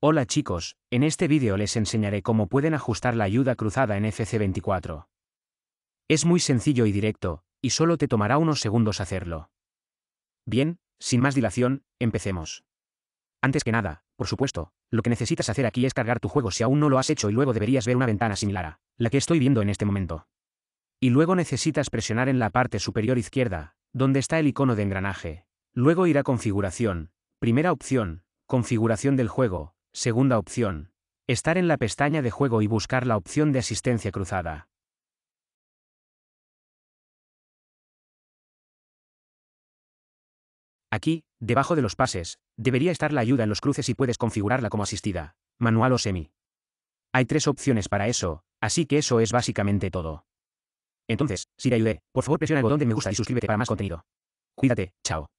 Hola chicos, en este vídeo les enseñaré cómo pueden ajustar la ayuda cruzada en FC24. Es muy sencillo y directo, y solo te tomará unos segundos hacerlo. Bien, sin más dilación, empecemos. Antes que nada, por supuesto, lo que necesitas hacer aquí es cargar tu juego si aún no lo has hecho y luego deberías ver una ventana similar a la que estoy viendo en este momento. Y luego necesitas presionar en la parte superior izquierda, donde está el icono de engranaje. Luego irá a configuración, primera opción, configuración del juego, Segunda opción. Estar en la pestaña de juego y buscar la opción de asistencia cruzada. Aquí, debajo de los pases, debería estar la ayuda en los cruces y puedes configurarla como asistida, manual o semi. Hay tres opciones para eso, así que eso es básicamente todo. Entonces, si te ayudé, por favor presiona el botón de me gusta y suscríbete para más contenido. Cuídate, chao.